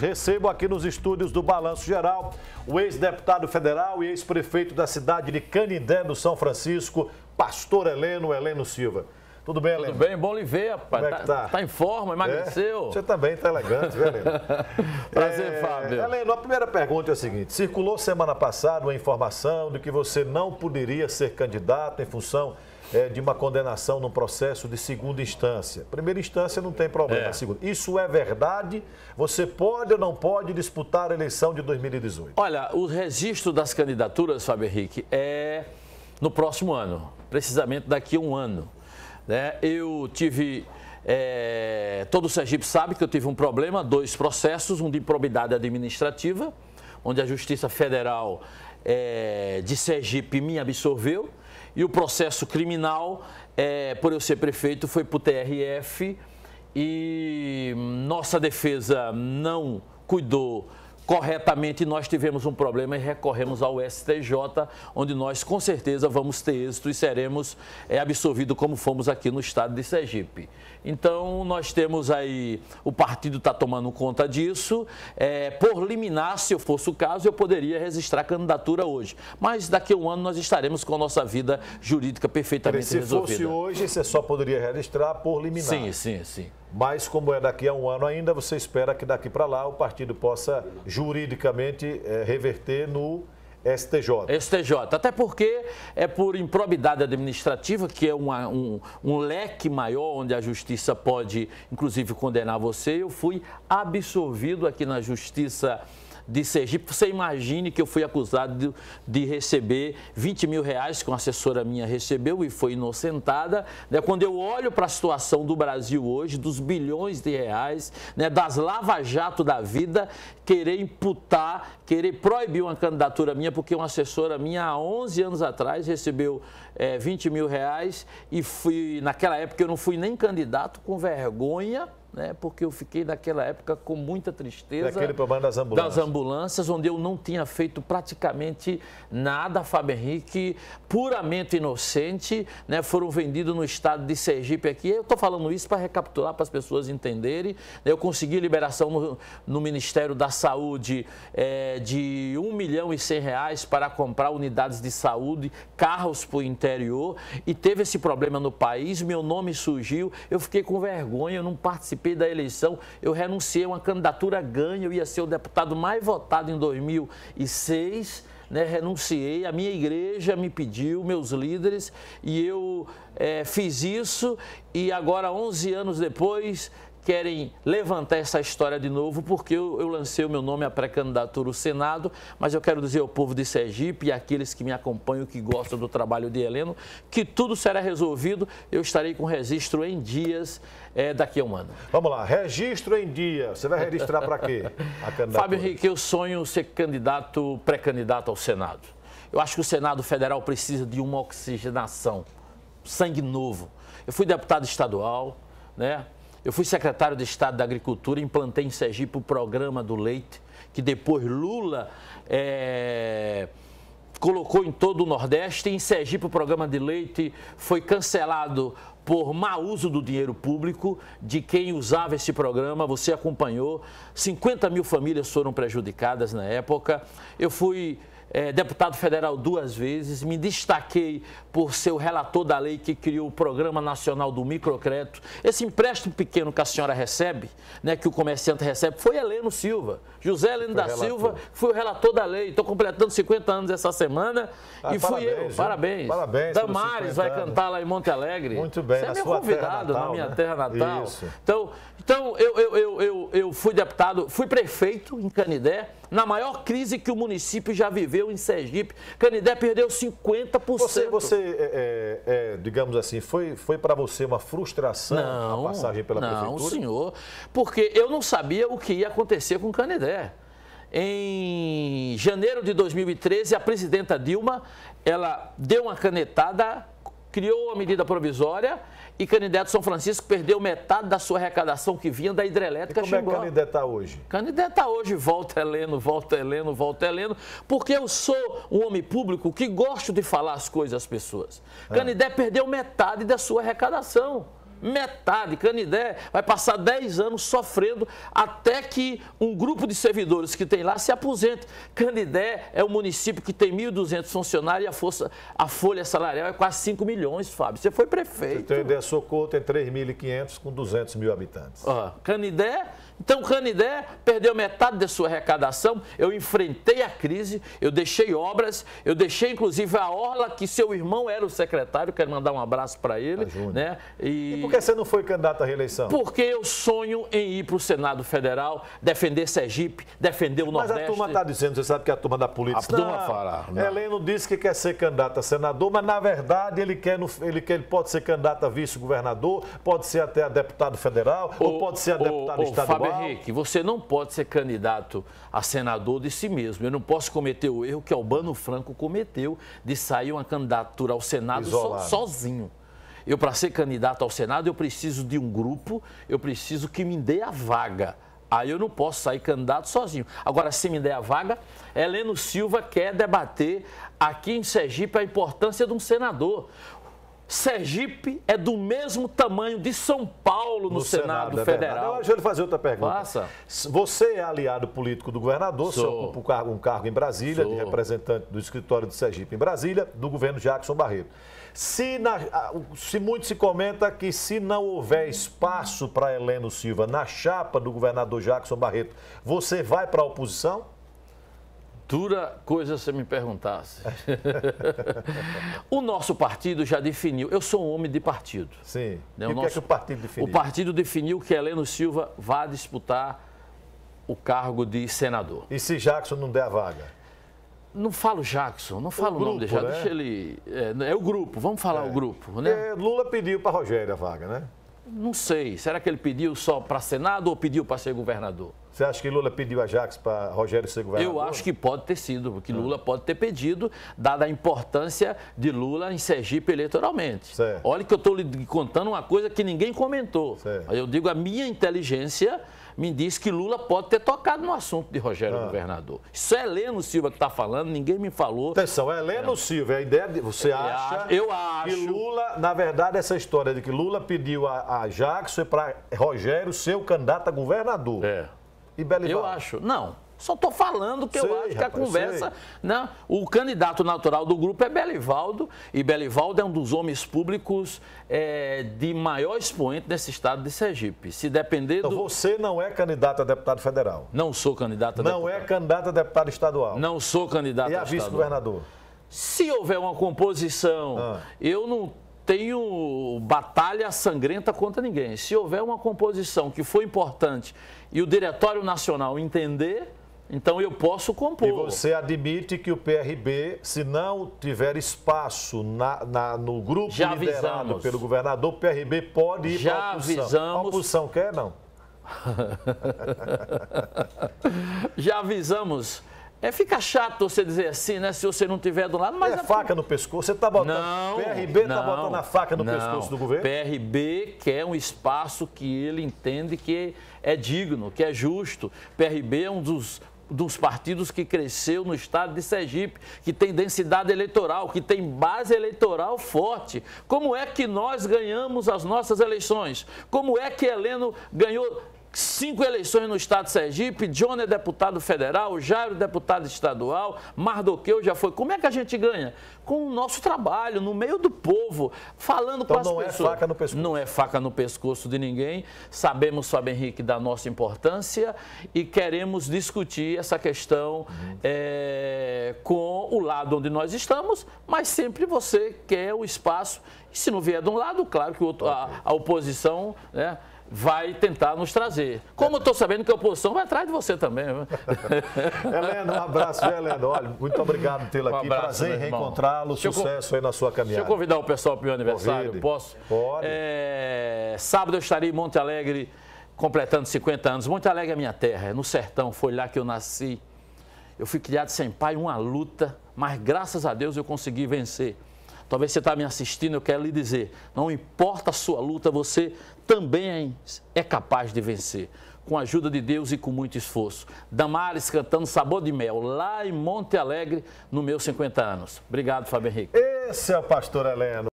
Recebo aqui nos estúdios do Balanço Geral o ex-deputado federal e ex-prefeito da cidade de Canindé, no São Francisco, pastor Heleno Heleno Silva. Tudo bem, Helena? Tudo bem, bom lhe ver, rapaz. Como é tá-, tá, tá? em forma, emagreceu. É? Você também tá elegante, viu, né, Helena? Prazer, é, Fábio. Helena, a primeira pergunta é a seguinte: circulou semana passada uma informação de que você não poderia ser candidato em função é, de uma condenação num processo de segunda instância. Primeira instância não tem problema, é. segunda. Isso é verdade? Você pode ou não pode disputar a eleição de 2018? Olha, o registro das candidaturas, Fábio Henrique, é no próximo ano, precisamente daqui a um ano. Né? Eu tive. É, todo o Sergipe sabe que eu tive um problema, dois processos, um de improbidade administrativa, onde a Justiça Federal é, de Sergipe me absorveu, e o processo criminal, é, por eu ser prefeito, foi para o TRF e nossa defesa não cuidou corretamente, nós tivemos um problema e recorremos ao STJ, onde nós com certeza vamos ter êxito e seremos é, absolvidos como fomos aqui no estado de Sergipe. Então, nós temos aí, o partido está tomando conta disso. É, por liminar, se eu fosse o caso, eu poderia registrar candidatura hoje. Mas daqui a um ano nós estaremos com a nossa vida jurídica perfeitamente se resolvida. Se fosse hoje, você só poderia registrar por liminar. Sim, sim, sim. Mas, como é daqui a um ano ainda, você espera que daqui para lá o partido possa juridicamente é, reverter no STJ. STJ, até porque é por improbidade administrativa, que é uma, um, um, leque maior onde a justiça pode, inclusive, condenar você. Eu fui absolvido aqui na justiça de Sergipe. Você imagine que eu fui acusado de, de receber 20 mil reais que uma assessora minha recebeu e foi inocentada. Né? Quando eu olho para a situação do Brasil hoje, dos bilhões de reais, né? das lava-jato da vida, querer imputar, querer proibir uma candidatura minha, porque uma assessora minha há 11 anos atrás recebeu é, 20 mil reais e fui, naquela época eu não fui nem candidato, com vergonha né? Porque eu fiquei naquela época com muita tristeza. Daquele problema das ambulâncias. Das ambulâncias, onde eu não tinha feito praticamente nada. Fábio Henrique, puramente inocente, né? Foram vendidos no estado de Sergipe aqui. Eu estou falando isso para recapitular, para as pessoas entenderem. Né? Eu consegui liberação no, no Ministério da Saúde é, de 1 milhão e 100 reais para comprar unidades de saúde, carros para o interior. E teve esse problema no país, meu nome surgiu. Eu fiquei com vergonha, eu não participei participei da eleição, eu renunciei a uma candidatura ganha, eu ia ser o deputado mais votado em 2006, né, renunciei, a minha igreja me pediu, meus líderes, e eu é, fiz isso, e agora, 11 anos depois, querem levantar essa história de novo, porque eu, eu lancei o meu nome à pré-candidatura ao Senado, mas eu quero dizer ao povo de Sergipe e àqueles que me acompanham, que gostam do trabalho de Heleno, que tudo será resolvido. Eu estarei com registro em dias é, daqui a um ano. Vamos lá, registro em dia. Você vai registrar para quê? Fábio Henrique, eu sonho ser candidato, pré-candidato ao Senado. Eu acho que o Senado Federal precisa de uma oxigenação, sangue novo. Eu fui deputado estadual, né? Eu fui secretário de Estado da Agricultura, implantei em Sergipe o programa do leite, que depois Lula é, colocou em todo o Nordeste. Em Sergipe, o programa de leite foi cancelado por mau uso do dinheiro público de quem usava esse programa. Você acompanhou. 50 mil famílias foram prejudicadas na época. Eu fui é, deputado federal duas vezes, me destaquei por ser o relator da lei que criou o Programa Nacional do Microcrédito. Esse empréstimo pequeno que a senhora recebe, né, que o comerciante recebe, foi Heleno Silva. José Heleno foi da relator. Silva foi o relator da lei. Estou completando 50 anos essa semana ah, e fui parabéns, eu. Parabéns. Parabéns. Damares vai cantar lá em Monte Alegre. Muito bem, Você é meu convidado natal, na minha né? terra natal. Isso. Então, então eu, eu, eu, eu, eu fui deputado, fui prefeito em Canidé, na maior crise que o município já viveu viveu em Sergipe. Canidé perdeu 50%. Você, você é, é, é, digamos assim, foi, foi para você uma frustração não, a passagem pela não, prefeitura? Não, senhor, porque eu não sabia o que ia acontecer com Canidé. Em janeiro de 2013, a presidenta Dilma, ela deu uma canetada criou a medida provisória e candidato São Francisco perdeu metade da sua arrecadação que vinha da hidrelétrica. E como é que candidato está hoje? Candidato está hoje, volta Heleno, volta Heleno, volta Heleno, porque eu sou um homem público que gosto de falar as coisas às pessoas. É. Canindé perdeu metade da sua arrecadação metade. Canidé vai passar 10 anos sofrendo até que um grupo de servidores que tem lá se aposente. Canidé é um município que tem 1.200 funcionários e a, força, a folha salarial é quase 5 milhões, Fábio. Você foi prefeito. Você tem ideia, Socorro tem 3.500 com 200 mil habitantes. Ah, Canidé então, Canidé perdeu metade da sua arrecadação. Eu enfrentei a crise, eu deixei obras, eu deixei inclusive a orla que seu irmão era o secretário. Quero mandar um abraço para ele, tá, né? E... e... por que você não foi candidato à reeleição? Porque eu sonho em ir para o Senado Federal, defender Sergipe, defender o Nordeste. Mas a turma está dizendo, você sabe que a turma da política. A turma não, fala. Heleno disse que quer ser candidato a senador, mas na verdade ele quer, ele quer, ele pode ser candidato a vice-governador, pode ser até a deputado federal, o, ou pode ser a deputada o, estadual. Henrique, você não pode ser candidato a senador de si mesmo. Eu não posso cometer o erro que Albano Franco cometeu de sair uma candidatura ao Senado so, sozinho. Eu, para ser candidato ao Senado, eu preciso de um grupo, eu preciso que me dê a vaga. Aí eu não posso sair candidato sozinho. Agora, se me der a vaga, Heleno Silva quer debater aqui em Sergipe a importância de um senador. Sergipe é do mesmo tamanho de São Paulo no, no Senado, Senado é Federal. Verdade. Deixa eu lhe fazer outra pergunta. Faça. Você é aliado político do governador, Sou. você ocupa um cargo, um cargo em Brasília, Sou. de representante do escritório de Sergipe em Brasília, do governo Jackson Barreto. Se, na, se muito se comenta que se não houver espaço para Heleno Silva na chapa do governador Jackson Barreto, você vai para a oposição? Dura coisa se me perguntasse. o nosso partido já definiu. Eu sou um homem de partido. Sim. Né? O, e o nosso, que é que o partido definiu? O partido definiu que Heleno Silva vá disputar o cargo de senador. E se Jackson não der a vaga? Não falo Jackson, não falo o, grupo, nome dele. Né? Deixa ele. É, é, o grupo, vamos falar é. o grupo. Né? É, Lula pediu para Rogério a vaga, né? Não sei. Será que ele pediu só para Senado ou pediu para ser governador? Você acha que Lula pediu a Jax para Rogério ser governador? Eu acho que pode ter sido, porque Lula pode ter pedido, dada a importância de Lula em Sergipe eleitoralmente. Certo. Olha que eu estou lhe contando uma coisa que ninguém comentou. Certo. Eu digo a minha inteligência me disse que Lula pode ter tocado no assunto de Rogério ah. Governador. Isso é Heleno Silva que está falando, ninguém me falou. Atenção, é Heleno é. Silva, é a ideia de. Você acha eu acho. que Lula, na verdade, essa história de que Lula pediu a, a Jackson para Rogério ser o candidato a governador. É. E Belival. Eu acho. Não. Só estou falando que sei, eu acho que a conversa. Né? O candidato natural do grupo é Belivaldo, e Belivaldo é um dos homens públicos é, de maior expoente desse estado de Sergipe. Se depender então, do. Então você não é candidato a deputado federal. Não sou candidato a deputado. Não é candidato a deputado estadual. Não sou candidato e a, a vice-governador. Se houver uma composição, ah. eu não tenho batalha sangrenta contra ninguém. Se houver uma composição que for importante e o Diretório Nacional entender, então eu posso compor. E você admite que o PRB, se não tiver espaço na, na no grupo Já liderado avisamos. pelo governador, o PRB pode ir Já para a oposição. Avisamos. A oposição quer, não? Já avisamos. É, fica chato você dizer assim, né? Se você não tiver do lado, mas... É a... É faca no pescoço, você está botando... Não, PRB está botando a faca no não. pescoço do governo? PRB quer um espaço que ele entende que é digno, que é justo. PRB é um dos dos partidos que cresceu no estado de Sergipe, que tem densidade eleitoral, que tem base eleitoral forte. Como é que nós ganhamos as nossas eleições? Como é que Heleno ganhou cinco eleições no estado de Sergipe, John é deputado federal, Jairo é deputado estadual, Mardoqueu já foi. Como é que a gente ganha? Com o nosso trabalho, no meio do povo, falando então, com as não é pessoas. não é faca no pescoço. Não é faca no pescoço de ninguém. Sabemos, Fábio Henrique, da nossa importância e queremos discutir essa questão uhum. é, com o lado onde nós estamos, mas sempre você quer o espaço. E se não vier de um lado, claro que o outro, okay. a, a oposição... Né, vai tentar nos trazer. Como eu estou sabendo que a oposição vai atrás de você também. Helena, um abraço, viu, Helena? Olha, muito obrigado por tê-la um aqui. Abraço, Prazer reencontrá-lo. Sucesso aí na sua caminhada. Deixa eu convidar o pessoal para o meu aniversário, posso? Pode. É, sábado eu estarei em Monte Alegre, completando 50 anos. Monte Alegre é minha terra, é no sertão, foi lá que eu nasci. Eu fui criado sem pai, uma luta, mas graças a Deus eu consegui vencer. Talvez você está me assistindo, eu quero lhe dizer, não importa a sua luta, você também é capaz de vencer. Com a ajuda de Deus e com muito esforço. Damares cantando Sabor de Mel, lá em Monte Alegre, no meu 50 anos. Obrigado, Fábio Henrique. Esse é o pastor Heleno.